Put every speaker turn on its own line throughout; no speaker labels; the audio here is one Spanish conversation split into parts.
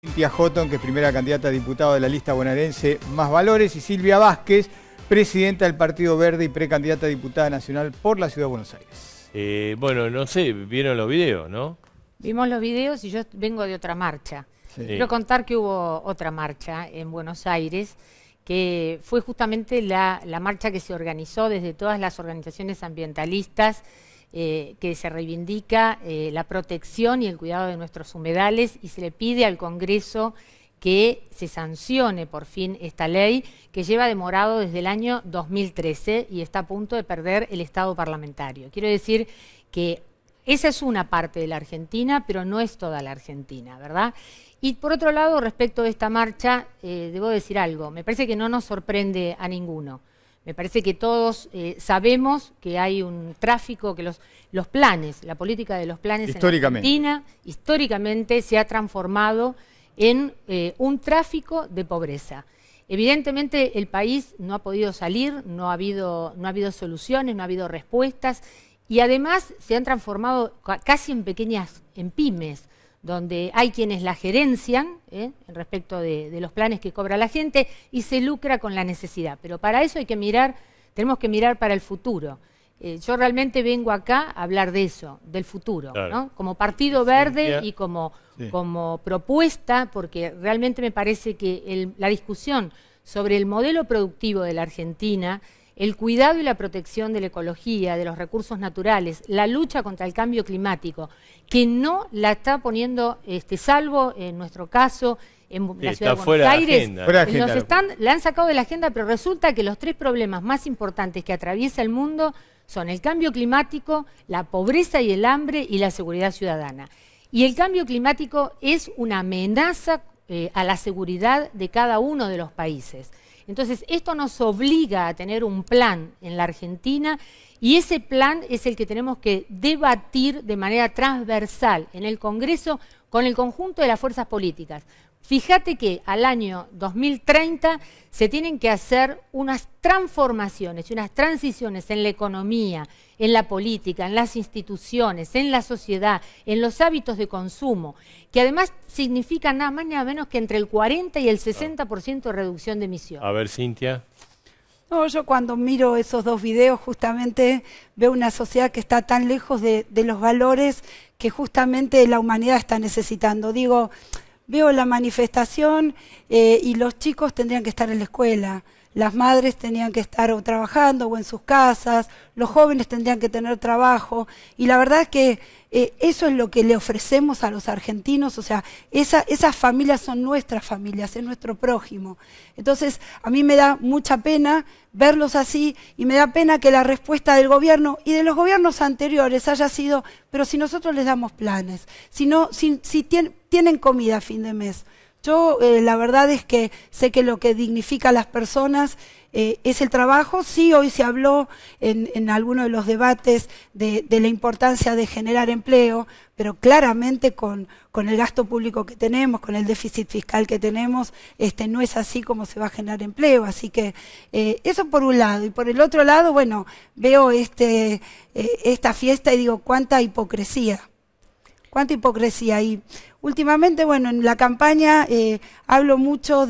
Cintia Jotón, que es primera candidata a diputado de la lista bonaerense Más Valores, y Silvia Vázquez, presidenta del Partido Verde y precandidata a diputada nacional por la Ciudad de Buenos Aires.
Eh, bueno, no sé, vieron los videos, ¿no?
Vimos los videos y yo vengo de otra marcha. Quiero contar que hubo otra marcha en Buenos Aires que fue justamente la, marcha que se organizó desde todas las organizaciones ambientalistas eh, que se reivindica eh, la protección y el cuidado de nuestros humedales y se le pide al Congreso que se sancione por fin esta ley que lleva demorado desde el año 2013 y está a punto de perder el Estado parlamentario. Quiero decir que esa es una parte de la Argentina, pero no es toda la Argentina, ¿verdad? Y por otro lado, respecto a esta marcha, eh, debo decir algo. Me parece que no nos sorprende a ninguno. Me parece que todos eh, sabemos que hay un tráfico, que los, planes, la política de los planes en Argentina, históricamente se ha transformado en eh, un tráfico de pobreza. Evidentemente el país no ha podido salir, no ha habido, no ha habido soluciones, no ha habido respuestas y además se han transformado casi en pequeñas, en pymes donde hay quienes la gerencian ¿eh? respecto de, los planes que cobra la gente y se lucra con la necesidad. Pero para eso hay que mirar, tenemos que mirar para el futuro. Eh, yo realmente vengo acá a hablar de eso, del futuro, como Partido Verde y como, como propuesta, porque realmente me parece que la discusión sobre el modelo productivo de la Argentina el cuidado y la protección de la ecología, de los recursos naturales, la lucha contra el cambio climático, que no la está poniendo, este, salvo en nuestro caso, en la ciudad de Buenos Aires, nos están, la han sacado de la agenda, pero resulta que los tres problemas más importantes que atraviesa el mundo son el cambio climático, la pobreza y el hambre y la seguridad ciudadana. Y el cambio climático es una amenaza eh, a la seguridad de cada uno de los países. Entonces, esto nos obliga a tener un plan en la Argentina y ese plan es el que tenemos que debatir de manera transversal en el Congreso con el conjunto de las fuerzas políticas. Fíjate que al año 2030 se tienen que hacer unas transformaciones, y unas transiciones en la economía, en la política, en las instituciones, en la sociedad, en los hábitos de consumo, que además significan nada más ni nada
menos que entre el 40 y el 60% de reducción de emisión. A ver, Cintia. No, yo cuando miro esos dos videos justamente veo una sociedad que está tan lejos de los valores que justamente la humanidad está necesitando. Digo, veo la manifestación eh, y los chicos tendrían que estar en la escuela las madres tenían que estar trabajando o en sus casas, los jóvenes tendrían que tener trabajo y la verdad es que eh, eso es lo que le ofrecemos a los argentinos, o sea, esas familias son nuestras familias, es nuestro prójimo. Entonces, a mí me da mucha pena verlos así y me da pena que la respuesta del gobierno y de los gobiernos anteriores haya sido, pero si nosotros les damos planes, si, no, si, tienen comida a fin de mes, yo eh, la verdad es que sé que lo que dignifica a las personas eh, es el trabajo. Sí, hoy se habló en, en alguno de los debates de, la importancia de generar empleo, pero claramente con, el gasto público que tenemos, con el déficit fiscal que tenemos, este, no es así como se va a generar empleo. Así que eh, eso por un lado. Y por el otro lado, bueno, veo este, esta fiesta y digo, cuánta hipocresía. Cuánta hipocresía hay. Últimamente, bueno, en la campaña eh, hablo mucho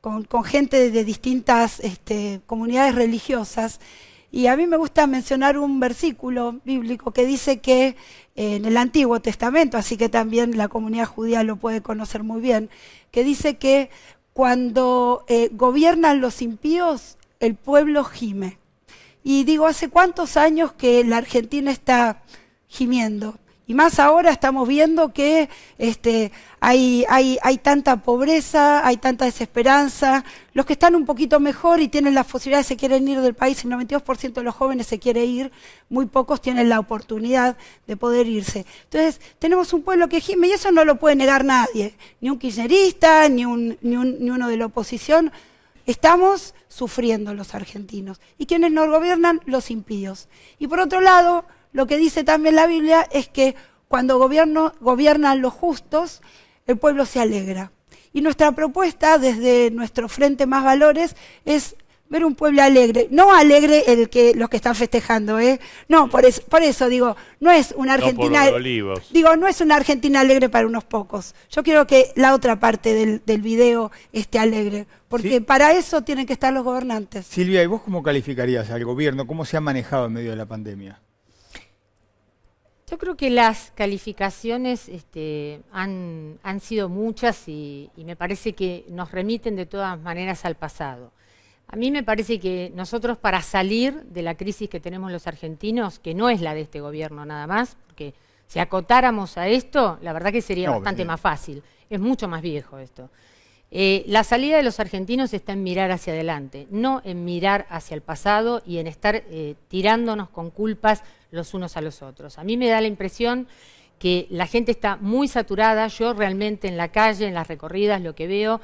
con, gente de distintas este, comunidades religiosas y a mí me gusta mencionar un versículo bíblico que dice que eh, en el Antiguo Testamento, así que también la comunidad judía lo puede conocer muy bien, que dice que cuando eh, gobiernan los impíos, el pueblo gime. Y digo, ¿hace cuántos años que la Argentina está gimiendo? Y más ahora estamos viendo que este, hay, hay, hay, tanta pobreza, hay tanta desesperanza. Los que están un poquito mejor y tienen las posibilidades se quieren ir del país, el 92% de los jóvenes se quiere ir, muy pocos tienen la oportunidad de poder irse. Entonces, tenemos un pueblo que gime y eso no lo puede negar nadie, ni un kirchnerista, ni, ni, un, ni uno de la oposición. Estamos sufriendo los argentinos y quienes nos gobiernan, los impíos. Y por otro lado, lo que dice también la Biblia es que cuando gobiernan los justos, el pueblo se alegra. Y nuestra propuesta desde nuestro Frente Más Valores es ver un pueblo alegre. No alegre el que los que están festejando, ¿eh? No, por eso, digo, no es una Argentina... Digo, no es una Argentina alegre para unos pocos. Yo quiero que la otra parte del, video esté alegre, porque para eso tienen que estar los gobernantes.
Silvia, ¿y vos cómo calificarías al gobierno? ¿Cómo se ha manejado en medio de la pandemia? Yo creo que las calificaciones este, han, sido muchas y, me parece que nos remiten de todas maneras al pasado. A mí me parece que nosotros para salir de la crisis que tenemos los argentinos, que no es la de este gobierno nada más, porque si acotáramos a esto, la verdad que sería bastante más fácil. Es mucho más viejo esto. Eh, la salida de los argentinos está en mirar hacia adelante, no en mirar hacia el pasado y en estar eh, tirándonos con culpas los unos a los otros. A mí me da la impresión que la gente está muy saturada, yo realmente en la calle, en las recorridas, lo que veo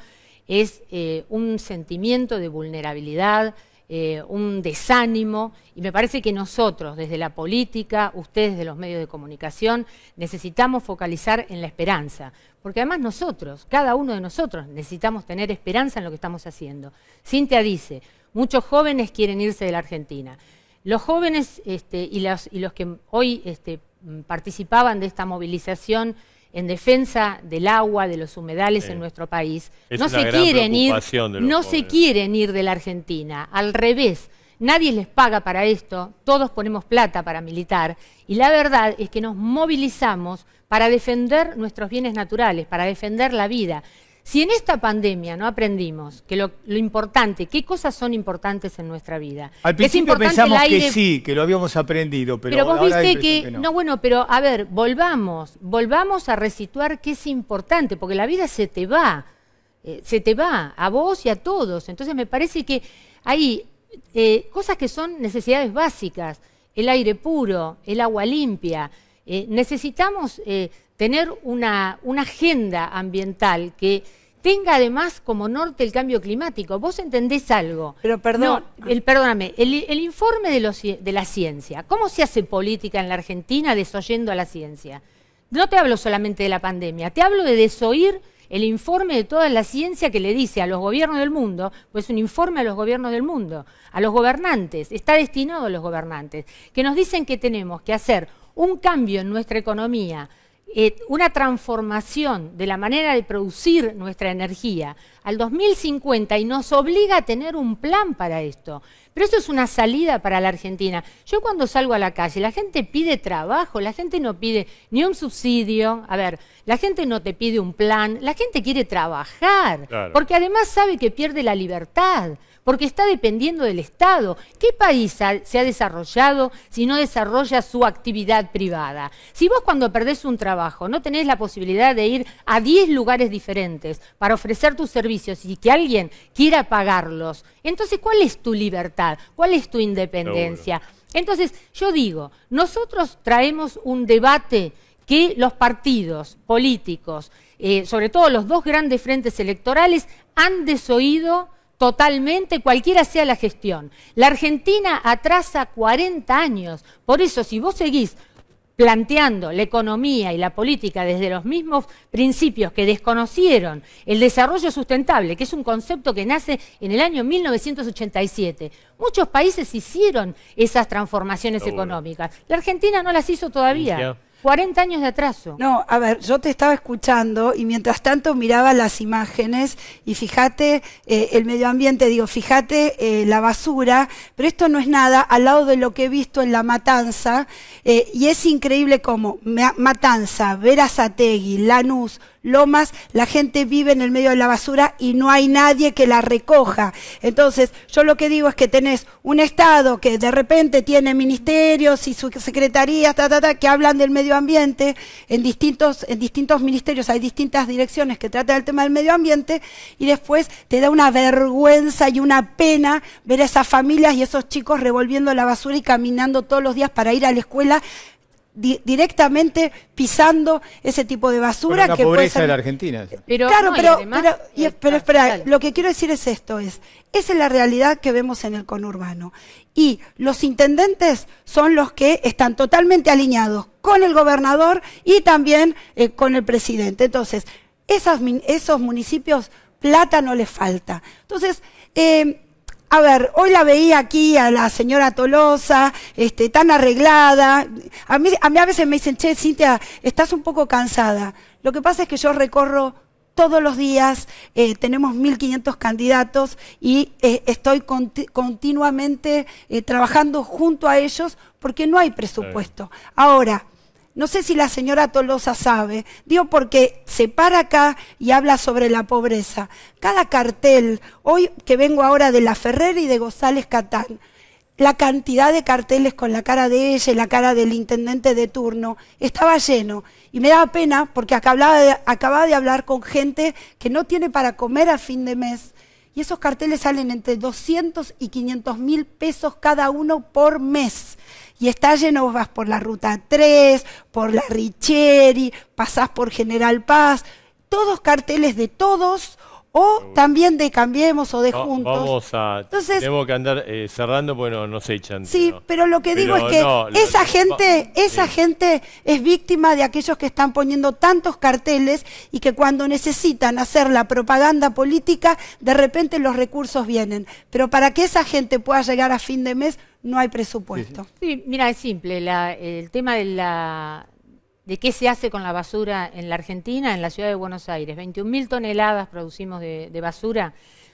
es eh, un sentimiento de vulnerabilidad, eh, un desánimo y me parece que nosotros desde la política, ustedes de los medios de comunicación, necesitamos focalizar en la esperanza, porque además nosotros, cada uno de nosotros, necesitamos tener esperanza en lo que estamos haciendo. Cintia dice, muchos jóvenes quieren irse de la Argentina. Los jóvenes este, y, los, que hoy este, mm, participaban de esta movilización en defensa del agua, de los humedales en nuestro país, no, se quieren, ir, se quieren ir de la Argentina, al revés. Nadie les paga para esto, todos ponemos plata para militar y la verdad es que nos movilizamos para defender nuestros bienes naturales, para defender la vida. Si en esta pandemia no aprendimos que lo, importante, qué cosas son importantes en nuestra vida. Al principio pensamos que sí, que lo habíamos aprendido, pero, pero vos viste que, no. bueno, pero a ver, volvamos, volvamos a resituar qué es importante, porque la vida se te va, eh, se te va a vos y a todos. Entonces me parece que hay eh, cosas que son necesidades básicas, el aire puro, el agua limpia. Eh, necesitamos eh, tener una, agenda ambiental que tenga además como norte el cambio climático. Vos entendés algo. Pero perdón. el, perdóname, el, informe de, la ciencia. ¿Cómo se hace política en la Argentina desoyendo a la ciencia? No te hablo solamente de la pandemia, te hablo de desoír el informe de toda la ciencia que le dice a los gobiernos del mundo, pues un informe a los gobiernos del mundo, a los gobernantes, está destinado a los gobernantes, que nos dicen que tenemos que hacer un cambio en nuestra economía, eh, una transformación de la manera de producir nuestra energía al 2050 y nos obliga a tener un plan para esto. Pero eso es una salida para la Argentina. Yo cuando salgo a la calle, la gente pide trabajo, la gente no pide ni un subsidio, a ver, la gente no te pide un plan, la gente quiere trabajar, porque además sabe que pierde la libertad porque está dependiendo del Estado. ¿Qué país se ha desarrollado si no desarrolla su actividad privada? Si vos cuando perdés un trabajo no tenés la posibilidad de ir a 10 lugares diferentes para ofrecer tus servicios y que alguien quiera pagarlos, entonces ¿cuál es tu libertad? ¿Cuál es tu independencia? Entonces, yo digo, nosotros traemos un debate que los partidos políticos, eh, sobre todo los dos grandes frentes electorales, han desoído totalmente, cualquiera sea la gestión. La Argentina atrasa 40 años. Por eso, si vos seguís planteando la economía y la política desde los mismos principios que desconocieron el desarrollo sustentable, que es un concepto que nace en el año 1987. Muchos países hicieron esas transformaciones económicas. La Argentina no las hizo todavía.
40 años de atraso. No, a ver, yo te estaba escuchando y mientras tanto miraba las imágenes y fíjate eh, el medio ambiente, digo, fíjate eh, la basura, pero esto no es nada al lado de lo que he visto en la matanza eh, y es increíble como matanza, Verazategui, Lanús, lomas, la gente vive en el medio de la basura y no hay nadie que la recoja. Entonces, yo lo que digo es que tenés un Estado que de repente tiene ministerios y secretarías, ta, ta, ta, que hablan del medio ambiente, en distintos, en distintos ministerios hay distintas direcciones que tratan el tema del medio ambiente, y después te da una vergüenza y una pena ver a esas familias y esos chicos revolviendo la basura y caminando todos los días para ir a la escuela directamente pisando ese tipo de basura que pobreza de la Argentina. Pero, claro, pero, pero, eh, espera, lo que quiero decir es esto, es, esa es la realidad que vemos en el conurbano. Y los intendentes son los que están totalmente alineados con el gobernador y también eh, con el presidente. Entonces, esas, esos municipios plata no les falta. Entonces, eh, a ver, hoy la veía aquí a la señora Tolosa, este, tan arreglada. A mí, a mí a veces me dicen, che, Cintia, estás un poco cansada. Lo que pasa es que yo recorro todos los días, eh, tenemos 1.500 candidatos y eh, estoy continuamente eh, trabajando junto a ellos porque no hay presupuesto. Ahora, no sé si la señora Tolosa sabe, digo porque se para acá y habla sobre la pobreza. Cada cartel, hoy que vengo ahora de La Ferrera y de González Catán, la cantidad de carteles con la cara de ella y la cara del intendente de turno estaba lleno. Y me daba pena porque acababa de hablar con gente que no tiene para comer a fin de mes y esos carteles salen entre 200 y 500 mil pesos cada uno por mes. Y está lleno, vas por la Ruta 3, por la Richeri, pasás por General Paz, todos carteles de todos o mm. también de Cambiemos o de Juntos. Entonces, tenemos que andar eh, cerrando, bueno, nos echan. Sí, pero lo que digo es que esa gente, esa gente es víctima de aquellos que están poniendo tantos carteles y que cuando necesitan hacer la propaganda política, de repente los recursos vienen. Pero para que esa gente pueda llegar a fin de mes, no hay presupuesto.
Sí, mira, es simple, el tema de la de qué se hace con la basura en la Argentina, en la ciudad de Buenos Aires. 21.000 toneladas producimos de, basura.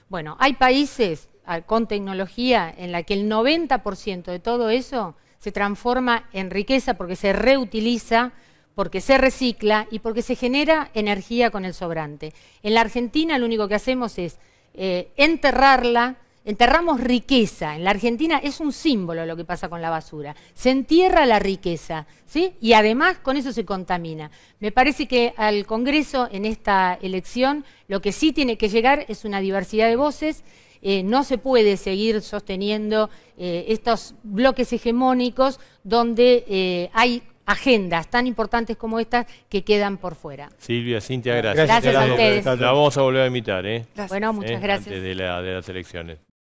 Bueno, hay países ah, con tecnología en la que el 90% de todo eso se transforma en riqueza porque se reutiliza, porque se recicla y porque se genera energía con el sobrante. En la Argentina lo único que hacemos es eh, enterrarla, enterramos riqueza. En la Argentina es un símbolo lo que pasa con la basura. Se entierra la riqueza, ¿sí? Y además con eso se contamina. Me parece que al Congreso en esta elección lo que sí tiene que llegar es una diversidad de voces. Eh, no se puede seguir sosteniendo eh, estos bloques hegemónicos donde eh, hay agendas tan importantes como estas que quedan por fuera.
Silvia, Cintia, gracias. Gracias, a ustedes. La vamos a volver a invitar, ¿eh? Bueno, muchas gracias. de las elecciones.